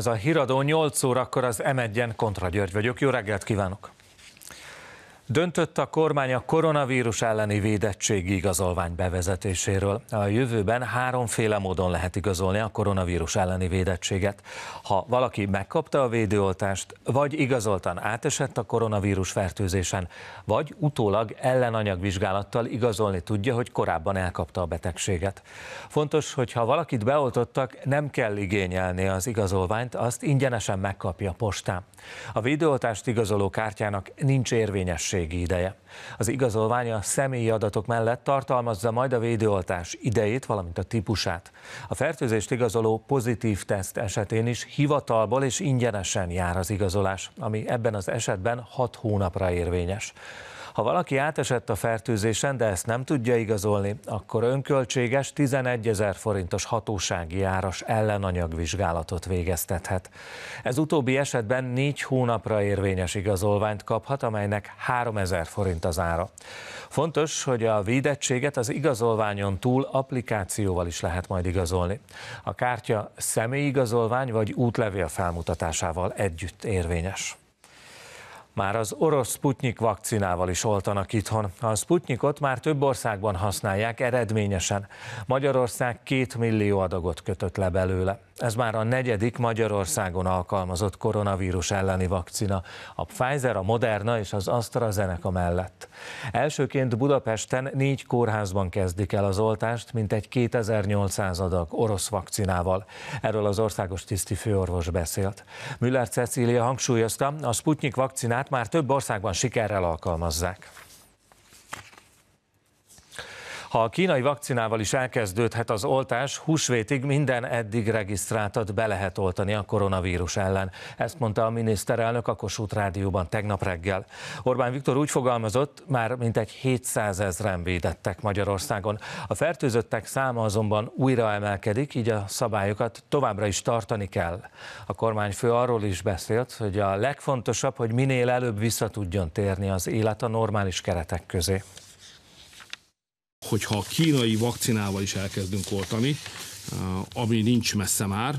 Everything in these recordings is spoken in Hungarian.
Ez a híradó 8 órakor az M1-en Kontra György vagyok. Jó reggelt kívánok! Döntött a kormány a koronavírus elleni védettségi igazolvány bevezetéséről. A jövőben háromféle módon lehet igazolni a koronavírus elleni védettséget. Ha valaki megkapta a védőoltást, vagy igazoltan átesett a koronavírus fertőzésen, vagy utólag ellenanyagvizsgálattal igazolni tudja, hogy korábban elkapta a betegséget. Fontos, hogy ha valakit beoltottak, nem kell igényelni az igazolványt, azt ingyenesen megkapja postán. A védőoltást igazoló kártyának nincs érvényessége védettségi ideje. Az igazolvány a személyi adatok mellett tartalmazza majd a védőoltás idejét, valamint a típusát. A fertőzést igazoló pozitív teszt esetén is hivatalból és ingyenesen jár az igazolás, ami ebben az esetben 6 hónapra érvényes. Ha valaki átesett a fertőzésen, de ezt nem tudja igazolni, akkor önköltséges 11 ezer forintos hatósági áras ellenanyagvizsgálatot végeztethet. Ez utóbbi esetben négy hónapra érvényes igazolványt kaphat, amelynek 3 ezer forint az ára. Fontos, hogy a védettséget az igazolványon túl applikációval is lehet majd igazolni. A kártya személyigazolvány vagy útlevél felmutatásával együtt érvényes. Már az orosz Sputnik vakcinával is oltanak itthon. A Sputnikot már több országban használják eredményesen. Magyarország két millió adagot kötött le belőle. Ez már a negyedik Magyarországon alkalmazott koronavírus elleni vakcina, a Pfizer, a Moderna és az AstraZeneca mellett. Elsőként Budapesten négy kórházban kezdik el az oltást, mintegy 2800 adag orosz vakcinával. Erről az országos tiszti főorvos beszélt. Müller Cecília hangsúlyozta, a Sputnik vakcinát már több országban sikerrel alkalmazzák. Ha a kínai vakcinával is elkezdődhet az oltás, húsvétig minden eddig regisztráltat be lehet oltani a koronavírus ellen. Ezt mondta a miniszterelnök a Kossuth Rádióban tegnap reggel. Orbán Viktor úgy fogalmazott, már mintegy 700 ezeren védettek Magyarországon. A fertőzöttek száma azonban újra emelkedik, így a szabályokat továbbra is tartani kell. A kormányfő arról is beszélt, hogy a legfontosabb, hogy minél előbb vissza tudjon térni az élet a normális keretek közé hogyha a kínai vakcinával is elkezdünk oltani, eh, ami nincs messze már,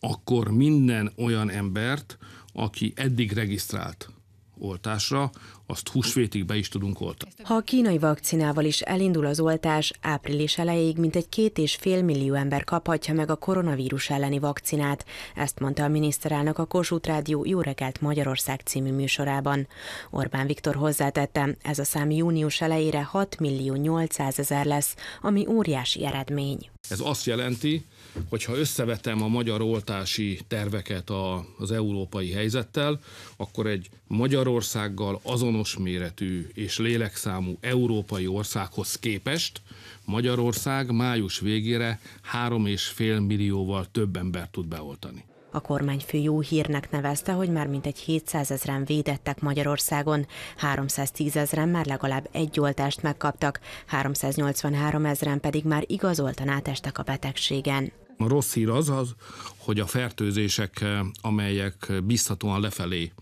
akkor minden olyan embert, aki eddig regisztrált oltásra, azt húsvétig be is tudunk oltani. Ha a kínai vakcinával is elindul az oltás, április elejéig mintegy két és fél millió ember kaphatja meg a koronavírus elleni vakcinát. Ezt mondta a miniszterelnök a Kossuth Rádió Jó reggelt Magyarország című műsorában. Orbán Viktor hozzátette, ez a szám június elejére 6 millió 800 ezer lesz, ami óriási eredmény. Ez azt jelenti, hogyha összevetem a magyar oltási terveket a, az európai helyzettel, akkor egy Magyarországgal azonos méretű és lélekszámú európai országhoz képest Magyarország május végére 3,5 millióval több embert tud beoltani. A kormányfő jó hírnek nevezte, hogy már mintegy 700 ezeren védettek Magyarországon, 310 ezeren már legalább egy oltást megkaptak, 383 ezeren pedig már igazoltan átestek a betegségen. A rossz hír az az, hogy a fertőzések, eh, amelyek biztatóan lefelé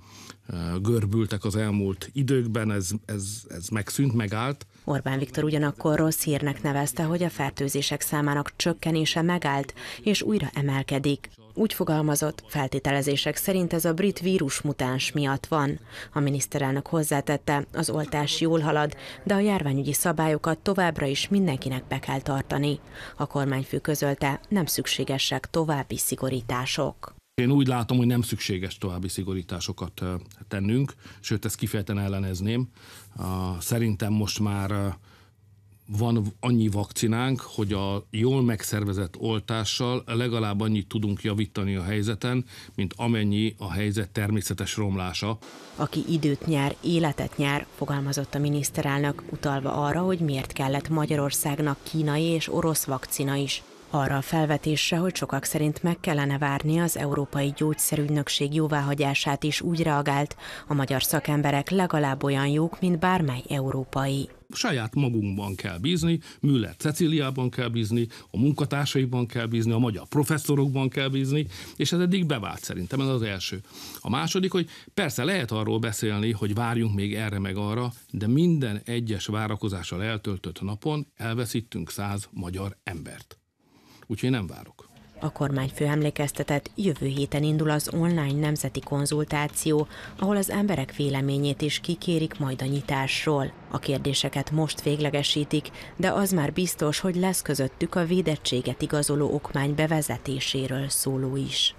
eh, görbültek az elmúlt időkben, ez, ez, ez megszűnt, megállt. Orbán Viktor ugyanakkor rossz hírnek nevezte, hogy a fertőzések számának csökkenése megállt, és újra emelkedik úgy fogalmazott, feltételezések szerint ez a brit vírusmutáns miatt van. A miniszterelnök hozzátette, az oltás jól halad, de a járványügyi szabályokat továbbra is mindenkinek be kell tartani. A kormányfő közölte, nem szükségesek további szigorítások. Én úgy látom, hogy nem szükséges további szigorításokat tennünk, sőt, ezt kifejten ellenezném. Szerintem most már van annyi vakcinánk, hogy a jól megszervezett oltással legalább annyit tudunk javítani a helyzeten, mint amennyi a helyzet természetes romlása. Aki időt nyer, életet nyer, fogalmazott a miniszterelnök, utalva arra, hogy miért kellett Magyarországnak kínai és orosz vakcina is arra a felvetésre, hogy sokak szerint meg kellene várni az Európai Gyógyszerügynökség jóváhagyását is úgy reagált, a magyar szakemberek legalább olyan jók, mint bármely európai saját magunkban kell bízni, Müller Ceciliában kell bízni, a munkatársaiban kell bízni, a magyar professzorokban kell bízni, és ez eddig bevált szerintem, ez az első. A második, hogy persze lehet arról beszélni, hogy várjunk még erre meg arra, de minden egyes várakozással eltöltött napon elveszítünk száz magyar embert úgyhogy nem várok. A kormányfő emlékeztetett, jövő héten indul az online nemzeti konzultáció, ahol az emberek véleményét is kikérik majd a nyitásról. A kérdéseket most véglegesítik, de az már biztos, hogy lesz közöttük a védettséget igazoló okmány bevezetéséről szóló is.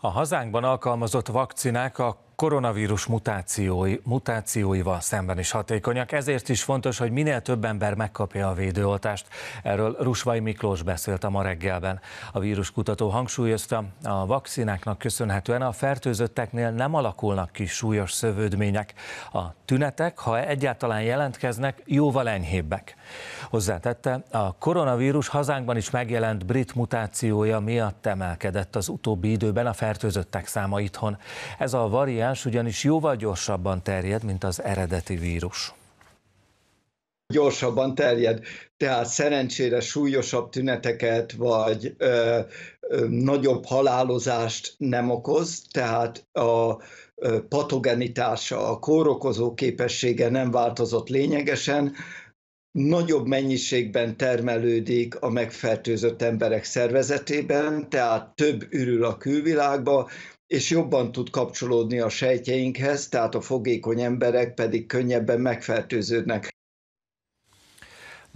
A hazánkban alkalmazott vakcinák a koronavírus mutációi, mutációival szemben is hatékonyak, ezért is fontos, hogy minél több ember megkapja a védőoltást. Erről Rusvai Miklós beszélt a ma reggelben. A víruskutató hangsúlyozta, a vakcináknak köszönhetően a fertőzötteknél nem alakulnak ki súlyos szövődmények. A tünetek, ha egyáltalán jelentkeznek, jóval enyhébbek. Hozzátette, a koronavírus hazánkban is megjelent brit mutációja miatt emelkedett az utóbbi időben a fertőzöttek száma itthon. Ez a variáns ugyanis jóval gyorsabban terjed, mint az eredeti vírus gyorsabban terjed. Tehát szerencsére súlyosabb tüneteket vagy ö, ö, nagyobb halálozást nem okoz, tehát a ö, patogenitása, a kórokozó képessége nem változott lényegesen, nagyobb mennyiségben termelődik a megfertőzött emberek szervezetében, tehát több ürül a külvilágba, és jobban tud kapcsolódni a sejtjeinkhez, tehát a fogékony emberek pedig könnyebben megfertőződnek.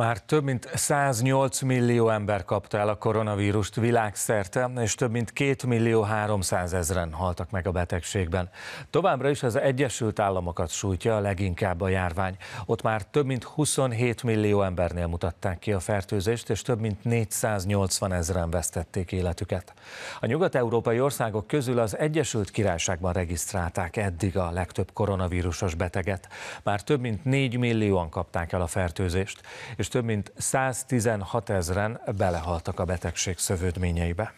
Már több mint 108 millió ember kapta el a koronavírust világszerte, és több mint 2 millió 300 ezeren haltak meg a betegségben. Továbbra is az Egyesült Államokat sújtja a leginkább a járvány. Ott már több mint 27 millió embernél mutatták ki a fertőzést, és több mint 480 ezeren vesztették életüket. A nyugat-európai országok közül az Egyesült Királyságban regisztrálták eddig a legtöbb koronavírusos beteget. Már több mint 4 millióan kapták el a fertőzést, és több mint 116 ezeren belehaltak a betegség szövődményeibe.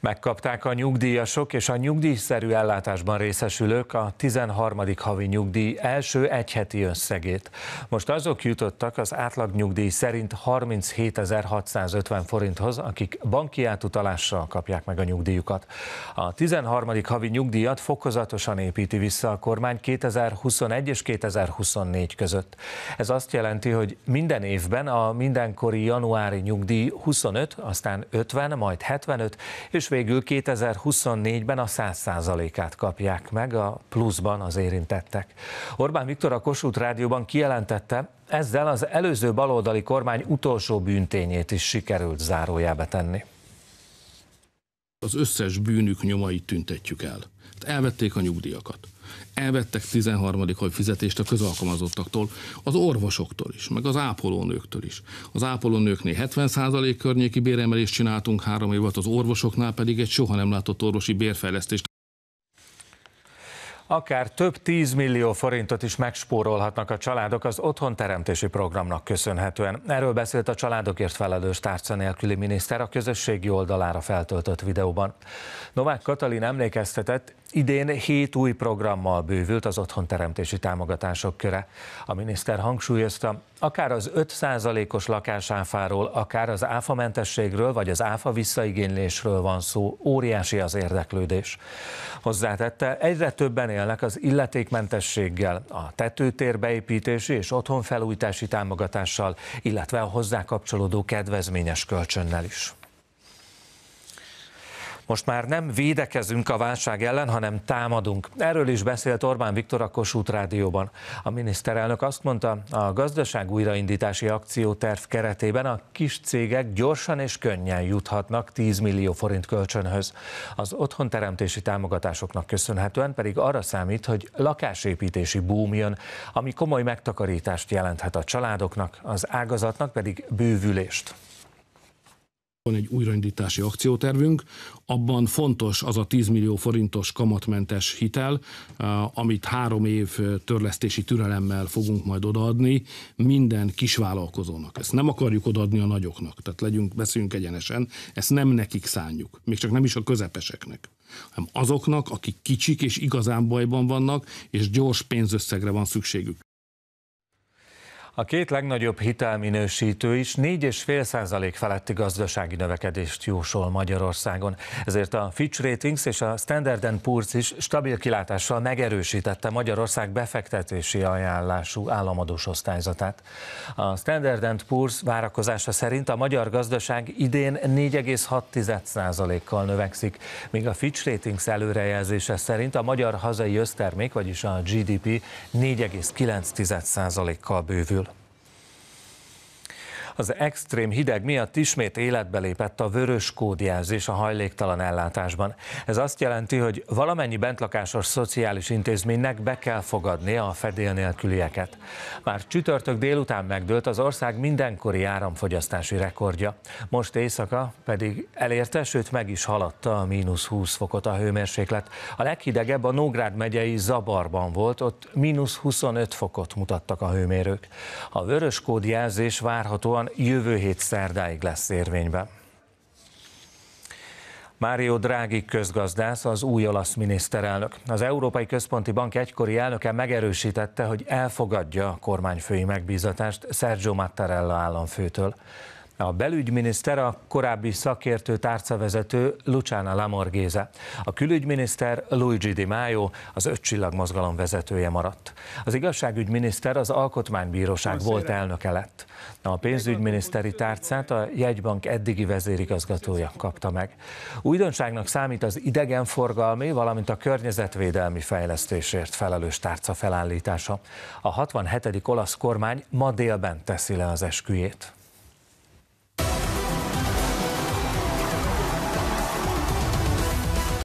Megkapták a nyugdíjasok és a nyugdíjszerű ellátásban részesülők a 13. havi nyugdíj első egyheti összegét. Most azok jutottak az átlag nyugdíj szerint 37.650 forinthoz, akik banki átutalással kapják meg a nyugdíjukat. A 13. havi nyugdíjat fokozatosan építi vissza a kormány 2021 és 2024 között. Ez azt jelenti, hogy minden évben a mindenkori januári nyugdíj 25, aztán 50, majd 75 és és végül 2024-ben a 100%-át kapják meg a pluszban az érintettek. Orbán Viktor a Kossuth Rádióban kijelentette, ezzel az előző baloldali kormány utolsó bűntényét is sikerült zárójába tenni. Az összes bűnük nyomait tüntetjük el. Hát elvették a nyugdíjakat Elvettek 13. havi fizetést a közalkalmazottaktól, az orvosoktól is, meg az ápolónőktől is. Az ápolónőknél 70% környéki béremelést csináltunk három év alatt, az orvosoknál pedig egy soha nem látott orvosi bérfejlesztést akár több 10 millió forintot is megspórolhatnak a családok az otthonteremtési programnak köszönhetően. Erről beszélt a családokért felelős tárca nélküli miniszter a közösségi oldalára feltöltött videóban. Novák Katalin emlékeztetett, Idén hét új programmal bővült az otthonteremtési támogatások köre. A miniszter hangsúlyozta, akár az 5%-os lakásáfáról, akár az áfamentességről, vagy az áfa visszaigénylésről van szó, óriási az érdeklődés. Hozzátette, egyre többen élnek az illetékmentességgel, a tetőtér beépítési és otthonfelújítási támogatással, illetve a hozzá kapcsolódó kedvezményes kölcsönnel is. Most már nem védekezünk a válság ellen, hanem támadunk. Erről is beszélt Orbán Viktor a Kossuth Rádióban. A miniszterelnök azt mondta, a gazdaság újraindítási akcióterv keretében a kis cégek gyorsan és könnyen juthatnak 10 millió forint kölcsönhöz. Az otthonteremtési támogatásoknak köszönhetően pedig arra számít, hogy lakásépítési boom jön, ami komoly megtakarítást jelenthet a családoknak, az ágazatnak pedig bővülést van egy újraindítási akciótervünk, abban fontos az a 10 millió forintos kamatmentes hitel, eh, amit három év eh, törlesztési türelemmel fogunk majd odaadni minden kisvállalkozónak. Ezt nem akarjuk odaadni a nagyoknak, tehát legyünk, beszéljünk egyenesen, ezt nem nekik szánjuk, még csak nem is a közepeseknek hanem azoknak, akik kicsik és igazán bajban vannak, és gyors pénzösszegre van szükségük. A két legnagyobb hitelminősítő is 4,5% feletti gazdasági növekedést jósol Magyarországon. Ezért a Fitch Ratings és a Standard Poor's is stabil kilátással megerősítette Magyarország befektetési ajánlású államadós osztályzatát. A Standard Poor's várakozása szerint a magyar gazdaság idén 4,6%-kal növekszik, míg a Fitch Ratings előrejelzése szerint a magyar hazai össztermék, vagyis a GDP 4,9%-kal bővül. Az extrém hideg miatt ismét életbe lépett a vörös kódjelzés a hajléktalan ellátásban. Ez azt jelenti, hogy valamennyi bentlakásos szociális intézménynek be kell fogadnia a fedél nélkülieket. Már csütörtök délután megdőlt az ország mindenkori áramfogyasztási rekordja. Most éjszaka pedig elérte, sőt meg is haladta a mínusz 20 fokot a hőmérséklet. A leghidegebb a Nógrád megyei Zabarban volt, ott mínusz 25 fokot mutattak a hőmérők. A vörös kódjelzés várhatóan jövő hét szerdáig lesz érvényben. Mário Draghi közgazdász, az új olasz miniszterelnök. Az Európai Központi Bank egykori elnöke megerősítette, hogy elfogadja a kormányfői megbízatást Sergio Mattarella államfőtől. A belügyminiszter a korábbi szakértő tárcavezető Luciana Lamorgéze. A külügyminiszter Luigi Di Maio, az ötcsillag mozgalom vezetője maradt. Az igazságügyminiszter az Alkotmánybíróság volt elnöke lett. A pénzügyminiszteri tárcát a jegybank eddigi vezérigazgatója kapta meg. Újdonságnak számít az idegenforgalmi, valamint a környezetvédelmi fejlesztésért felelős tárca felállítása. A 67. olasz kormány ma délben teszi le az esküjét.